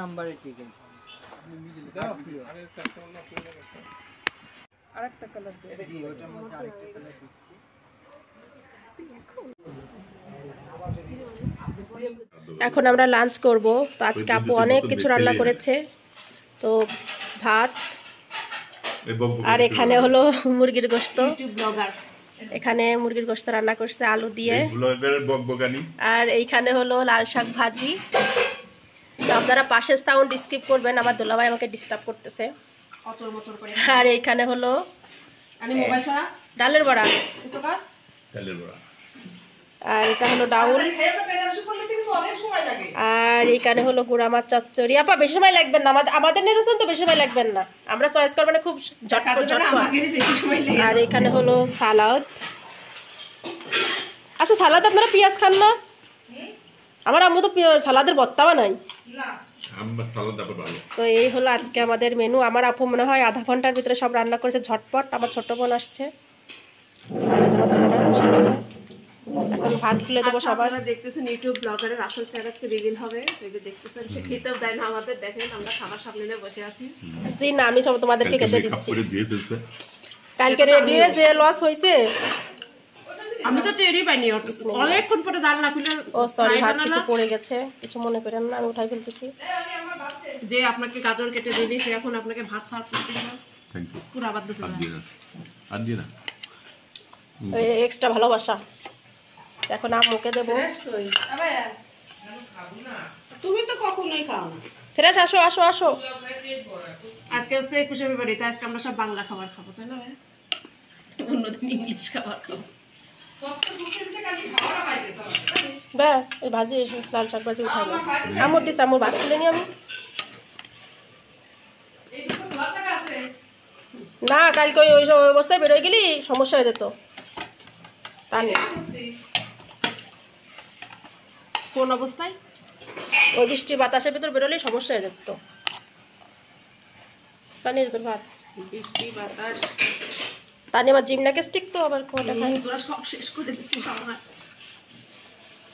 নাম্বারে ঠিক আছে এখন আমরা লাঞ্চ করব তো আজকে আপু অনেক কিছু রান্না করেছে তো ভাত আর এখানে হলো মুরগির গোস্ত এখানে মুরগির গোস্ত রান্না করছে আলু দিয়ে আর এইখানে হলো লাল শাক ভাজি আপনারা পাশের সাউন্ড স্কিপ করবেন আমার দোলাভাই আমাকে ডিস্টার্ব করতেছে আর এইখানে হলো ডালের বড়া আর এটা হলো ডাউল আর এখানে হলো গুড়া মাছ চচ্চড়ি আপা বেশি সময় লাগবেন না আমাদের আমাদের নিয়ে তো বেশি সময় লাগবেন না আমরা চয়েস করবো না খুব আর এখানে হলো সালাদ আচ্ছা সালাদ আপনারা পেঁয়াজ খান না আমার আম্মু তো সালাদের বত্তা নাই তো এই হলো আজকে আমাদের মেনু আমার আপু মনে হয় আধা ঘন্টার ভিতরে সব রান্না করেছে ঝটপট আমার ছোট বোন আসছে ভাত খুলে দেবো আচ্ছা, দেখতেছেন ইউটিউব আসল চ্যানেলকে হবে দেখতেছেন সে খেতেও দেয় না আমাদের দেখেন আমরা খাবার সামনে নিয়ে বসে আছি জি না আমি সব তোমাদেরকে দিচ্ছি কালকে রেডি যে লস হয়েছে আমি তো টেরই পাইনি অনেকক্ষণ পরে না ফেলে ও সরি হাত কিছু পড়ে গেছে কিছু মনে করেন না আমি উঠাই ফেলতেছি যে আপনাকে গাজর কেটে দিলি সে এখন আপনাকে ভাত সার্ভ করতে হবে থ্যাংক ইউ পুরো আবার দিছে আর দিয়ে না এক্সট্রা ভালোবাসা এখন আম আম্মুকে দেবো তুমি তো কখনোই খাও না ফেরাজ আসো আসো আসো আজকে হচ্ছে একুশে বাড়িতে আজকে আমরা সব বাংলা খাবার খাবো তাই না অন্যদিন ইংলিশ খাবার খাবো ব্যাস এই ভাজি লাল শাক ভাজি উঠাই আমর দিস আমর ভাত তুলে নি আমি না কালকে ওই সব অবস্থায় বেরোয় গেলি সমস্যা হয়ে যেত তা কোন অবস্থায় ওই বৃষ্টি বাতাসের ভিতর বেরোলেই সমস্যা হয়ে যেত তা নিয়ে যেত ভাত বৃষ্টি বাতাস তা নিয়ে আবার জিমনাস্টিক তো আবার কোয়াটা খাই তোরা সব শেষ করে দিচ্ছিস আমার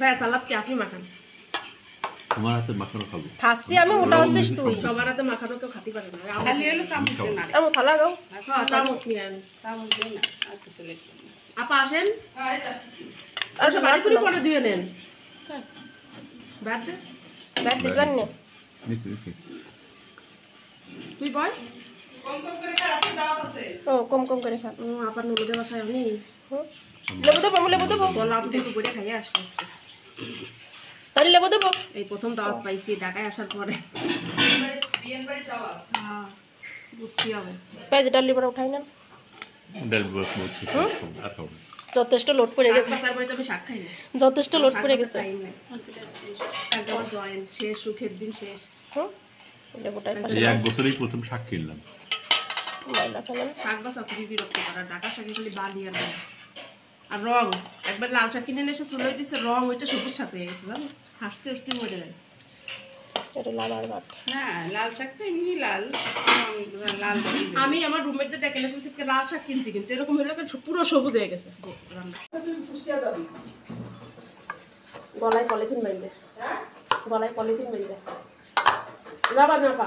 ভাই সালাদ কি আপনি মাখান তোমার হাতে মাখানো খাবো খাসি আমি ওটা হচ্ছিস তুই সবার হাতে মাখানো তো খাতি পারে না খালি হলো চামচ দিয়ে না আমি খালা গাও হ্যাঁ, চামচ নিয়ে আমি চামচ দিয়ে না আর কিছু লাগবে না আপা আসেন হ্যাঁ আর সব আর পুরি পড়ে দিয়ে নেন হ্যাঁ। বাদ দে বাদ দিবেন না তুই বল ও কম কম করে খা আবার নবুদের লেবু দেবো লেবু দেবো খাইয়ে আসবো তাহলে লেবু দেবো এই প্রথম দাওয়াত পাইছি ঢাকায় আসার পরে হ্যাঁ, বুঝতে হবে ডাল উঠাই না যথেষ্ট লোড যথেষ্ট লোড শেষ সুখের দিন শেষ ডাটা শাকে খালি বালি আর আর একবার লাল শাক কিনে এসে চুলোয় দিছে রং ওইটা সবুজ শাক হয়ে গেছে জানো হাসতে হাসতে মরে যায় আমি আমার রুমেটদের ডেকে নিয়েছি লাল শাক কিনছি কিন্তু এরকম হলে পুরো সবুজ হয়ে গেছে গলায় পলিথিন বেঁধে হ্যাঁ? গলায় পলিথিন বেঁধে যাবা না পা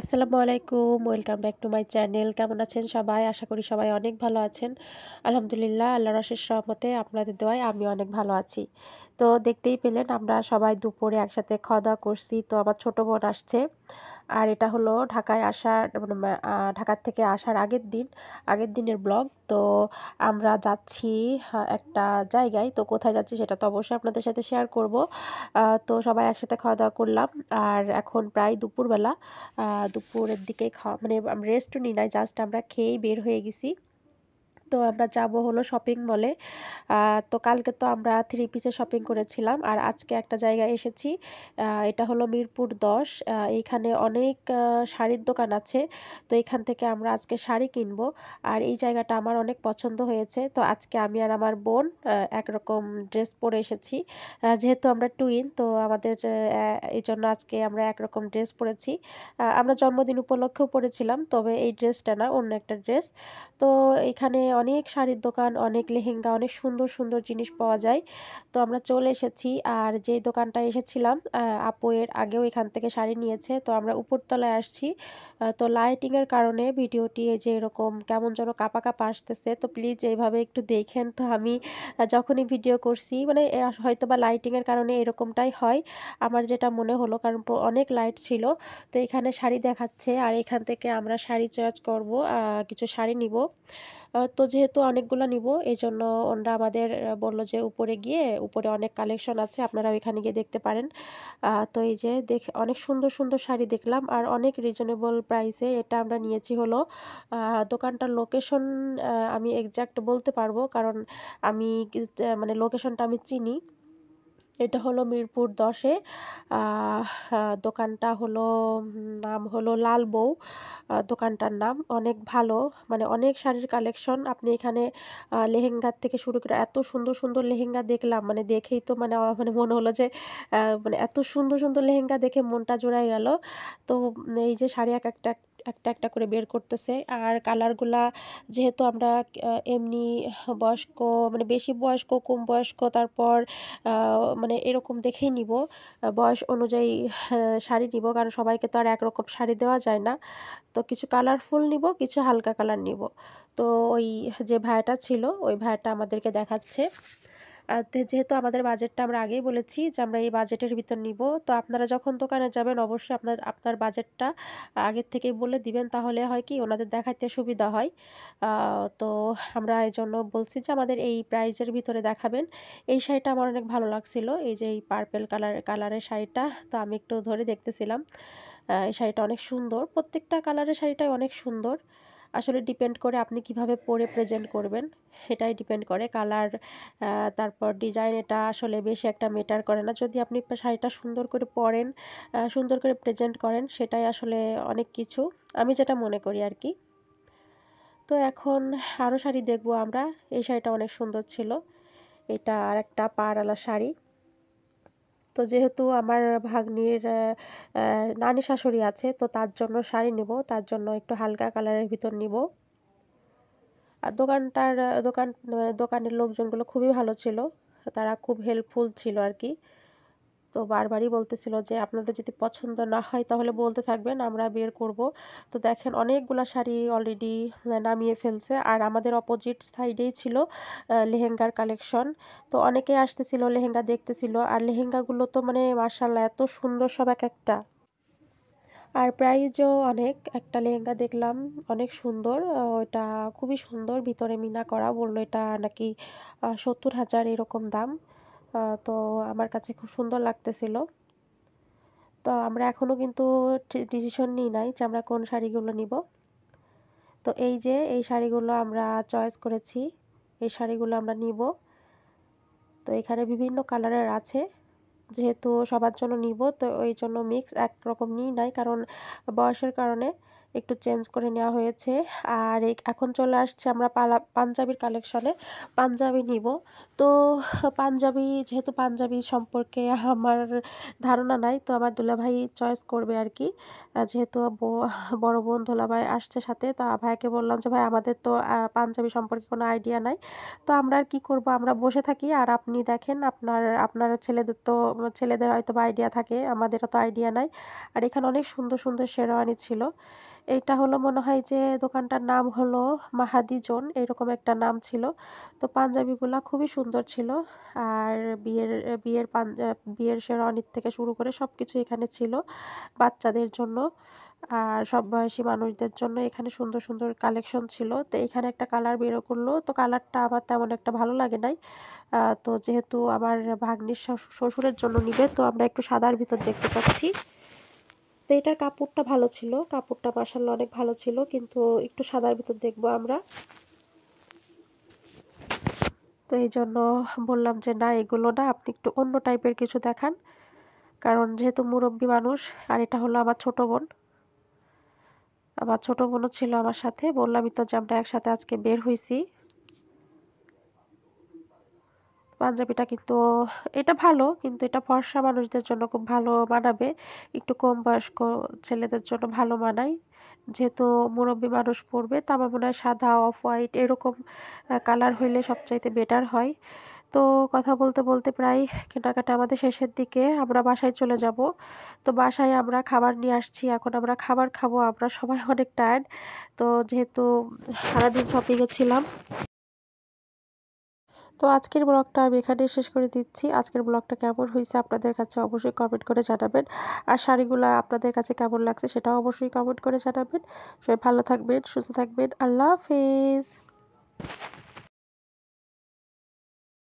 আসসালামু আলাইকুম welcome back to my channel কেমন আছেন সবাই আশা করি সবাই অনেক ভালো আছেন আলহামদুলিল্লাহ আল্লাহ রশেষ রহমতে আপনাদের দোয়ায় আমি অনেক ভালো আছি তো দেখতেই পেলেন আমরা সবাই দুপুরে একসাথে খাওয়া দাওয়া করছি তো আমার ছোটো বোন আসছে আর এটা হলো ঢাকায় আসার মানে ঢাকার থেকে আসার আগের দিন আগের দিনের ব্লগ তো আমরা যাচ্ছি একটা জায়গায় তো কোথায় যাচ্ছি সেটা তো অবশ্যই আপনাদের সাথে শেয়ার করব তো সবাই একসাথে খাওয়া দাওয়া করলাম আর এখন প্রায় দুপুরবেলা দুপুরের দিকে খাওয়া মানে রেস্টও নিই না জাস্ট আমরা খেয়েই বের হয়ে গেছি তো আমরা যাব হলো শপিং মলে তো কালকে তো আমরা থ্রি পিসে শপিং করেছিলাম আর আজকে একটা জায়গায় এসেছি এটা হলো মিরপুর দশ এইখানে অনেক শাড়ির দোকান আছে তো এখান থেকে আমরা আজকে শাড়ি কিনব আর এই জায়গাটা আমার অনেক পছন্দ হয়েছে তো আজকে আমি আর আমার বোন একরকম ড্রেস পরে এসেছি যেহেতু আমরা টুইন তো আমাদের এই জন্য আজকে আমরা একরকম ড্রেস পরেছি আমরা জন্মদিন উপলক্ষেও পরেছিলাম তবে এই ড্রেসটা না অন্য একটা ড্রেস তো এখানে অনেক শাড়ির দোকান অনেক লেহেঙ্গা অনেক সুন্দর সুন্দর জিনিস পাওয়া যায় তো আমরা চলে এসেছি আর যে দোকানটা এসেছিলাম আপু এর আগেও এখান থেকে শাড়ি নিয়েছে তো আমরা উপরতলায় আসছি তো লাইটিংয়ের কারণে ভিডিওটি এই যে এরকম কেমন যেন কাপা কাপা আসতেছে তো প্লিজ এইভাবে একটু দেখেন তো আমি যখনই ভিডিও করছি মানে হয়তো বা লাইটিংয়ের কারণে এরকমটাই হয় আমার যেটা মনে হলো কারণ অনেক লাইট ছিল তো এখানে শাড়ি দেখাচ্ছে আর এখান থেকে আমরা শাড়ি চয়েস করব কিছু শাড়ি নিব তো যেহেতু অনেকগুলো নিব এই জন্য ওনারা আমাদের বললো যে উপরে গিয়ে উপরে অনেক কালেকশন আছে আপনারা ওইখানে গিয়ে দেখতে পারেন তো এই যে দেখে অনেক সুন্দর সুন্দর শাড়ি দেখলাম আর অনেক রিজনেবল প্রাইসে এটা আমরা নিয়েছি হলো দোকানটার লোকেশন আমি একজাক্ট বলতে পারবো কারণ আমি মানে লোকেশনটা আমি চিনি এটা হলো মিরপুর দশে দোকানটা হলো নাম হলো লাল বউ দোকানটার নাম অনেক ভালো মানে অনেক শাড়ির কালেকশন আপনি এখানে লেহেঙ্গার থেকে শুরু করে এত সুন্দর সুন্দর লেহেঙ্গা দেখলাম মানে দেখেই তো মানে মানে মনে হলো যে মানে এত সুন্দর সুন্দর লেহেঙ্গা দেখে মনটা জোড়ায় গেল তো এই যে শাড়ি এক একটা একটা একটা করে বের করতেছে আর কালারগুলা যেহেতু আমরা এমনি বয়স্ক মানে বেশি বয়স্ক কম বয়স্ক তারপর মানে এরকম দেখেই নিব বয়স অনুযায়ী হ্যাঁ, শাড়ি নিব কারণ সবাইকে তো আর একরকম শাড়ি দেওয়া যায় না তো কিছু কালারফুল নিব কিছু হালকা কালার নিব তো ওই যে ভায়াটা ছিল ওই ভায়াটা আমাদেরকে দেখাচ্ছে যেহেতু আমাদের বাজেটটা আমরা আগেই বলেছি যে আমরা এই বাজেটের ভিতর নিব তো আপনারা যখন দোকানে যাবেন অবশ্যই আপনার আপনার বাজেটটা আগের থেকে বলে দিবেন তাহলে হয় কি ওনাদের দেখাইতে সুবিধা হয় তো আমরা এই জন্য বলছি যে আমাদের এই প্রাইজের ভিতরে দেখাবেন এই শাড়িটা আমার অনেক ভালো লাগছিল এই যে এই পার্পেল কালার কালারের শাড়িটা তো আমি একটু ধরে দেখতেছিলাম এই শাড়িটা অনেক সুন্দর প্রত্যেকটা কালারের শাড়িটাই অনেক সুন্দর আসলে ডিপেন্ড করে আপনি কিভাবে পরে প্রেজেন্ট করবেন এটাই ডিপেন্ড করে কালার তারপর ডিজাইন এটা আসলে বেশি একটা মেটার করে না যদি আপনি শাড়িটা সুন্দর করে পরেন সুন্দর করে প্রেজেন্ট করেন সেটাই আসলে অনেক কিছু আমি যেটা মনে করি আর কি তো এখন আরও শাড়ি দেখব আমরা এই শাড়িটা অনেক সুন্দর ছিল এটা আর একটা পাড়ালা শাড়ি তো যেহেতু আমার ভাগ্নির নানি শাশুড়ি আছে তো তার জন্য শাড়ি নিব তার জন্য একটু হালকা কালারের ভিতর নিব আর দোকানটার দোকান মানে দোকানের লোকজনগুলো খুবই ভালো ছিল তারা খুব হেল্পফুল ছিল আর কি তো বারবারই বলতেছিল যে আপনাদের যদি পছন্দ না হয় তাহলে বলতে থাকবেন আমরা বের করব তো দেখেন অনেকগুলা শাড়ি অলরেডি নামিয়ে ফেলছে আর আমাদের অপোজিট সাইডেই ছিল লেহেঙ্গার কালেকশন তো অনেকেই আসতেছিল লেহেঙ্গা দেখতেছিল আর লেহেঙ্গাগুলো তো মানে মার্শাল্লাহ এত সুন্দর সব এক একটা আর প্রাইজও অনেক একটা লেহেঙ্গা দেখলাম অনেক সুন্দর ওটা খুবই সুন্দর ভিতরে মিনা করা বললো এটা নাকি সত্তর হাজার এরকম দাম তো আমার কাছে খুব সুন্দর লাগতেছিল তো আমরা এখনও কিন্তু ডিসিশন নিই নাই যে আমরা কোন শাড়িগুলো নিব তো এই যে এই শাড়িগুলো আমরা চয়েস করেছি এই শাড়িগুলো আমরা নিব তো এখানে বিভিন্ন কালারের আছে যেহেতু সবার জন্য নিব তো ওই জন্য মিক্স একরকম নিই নাই কারণ বয়সের কারণে একটু চেঞ্জ করে নেওয়া হয়েছে আর এখন চলে আসছে আমরা পালা পাঞ্জাবির কালেকশনে পাঞ্জাবি নিব তো পাঞ্জাবি যেহেতু পাঞ্জাবি সম্পর্কে আমার ধারণা নাই তো আমার দুলাভাই চয়েস করবে আর কি যেহেতু বড় বোন দুলাভাই আসছে সাথে তো ভাইকে বললাম যে ভাই আমাদের তো পাঞ্জাবি সম্পর্কে কোনো আইডিয়া নাই তো আমরা আর কী করবো আমরা বসে থাকি আর আপনি দেখেন আপনার আপনার ছেলেদের তো ছেলেদের হয়তো বা আইডিয়া থাকে আমাদেরও তো আইডিয়া নাই আর এখানে অনেক সুন্দর সুন্দর শেরওয়ানি ছিল এটা হলো মনে হয় যে দোকানটার নাম হলো মাহাদি জোন এরকম একটা নাম ছিল তো পাঞ্জাবিগুলা খুবই সুন্দর ছিল আর বিয়ের বিয়ের পাঞ্জা বিয়ের শেরওয়ানির থেকে শুরু করে সব কিছু এখানে ছিল বাচ্চাদের জন্য আর সব বয়সী মানুষদের জন্য এখানে সুন্দর সুন্দর কালেকশন ছিল তো এখানে একটা কালার বেরো করলো তো কালারটা আমার তেমন একটা ভালো লাগে নাই তো যেহেতু আমার ভাগ্নির শ্বশুরের জন্য নিবে তো আমরা একটু সাদার ভিতর দেখতে পাচ্ছি তো এটার কাপড়টা ভালো ছিল কাপড়টা মাসাল্লা অনেক ভালো ছিল কিন্তু একটু সাদার ভিতর দেখবো আমরা তো এই জন্য বললাম যে না এগুলো না আপনি একটু অন্য টাইপের কিছু দেখান কারণ যেহেতু মুরব্বী মানুষ আর এটা হলো আমার ছোট বোন আমার ছোট বোনও ছিল আমার সাথে বললামই তো যে আমরা একসাথে আজকে বের হয়েছি পাঞ্জাবিটা কিন্তু এটা ভালো কিন্তু এটা ফর্সা মানুষদের জন্য খুব ভালো মানাবে একটু কম বয়স্ক ছেলেদের জন্য ভালো মানায় যেহেতু মুরব্বী মানুষ পরবে তা আমার মনে হয় সাদা অফ হোয়াইট এরকম কালার হইলে সবচাইতে বেটার হয় তো কথা বলতে বলতে প্রায় কেনাকাটা আমাদের শেষের দিকে আমরা বাসায় চলে যাব তো বাসায় আমরা খাবার নিয়ে আসছি এখন আমরা খাবার খাবো আমরা সবাই অনেক টায়ার্ড তো যেহেতু সারাদিন শপিংয়ে ছিলাম তো আজকের ব্লগটা আমি এখানেই শেষ করে দিচ্ছি আজকের ব্লগটা কেমন হয়েছে আপনাদের কাছে অবশ্যই কমেন্ট করে জানাবেন আর শাড়িগুলো আপনাদের কাছে কেমন লাগছে সেটাও অবশ্যই কমেন্ট করে জানাবেন সবাই ভালো থাকবেন সুস্থ থাকবেন আল্লাহ হাফেজ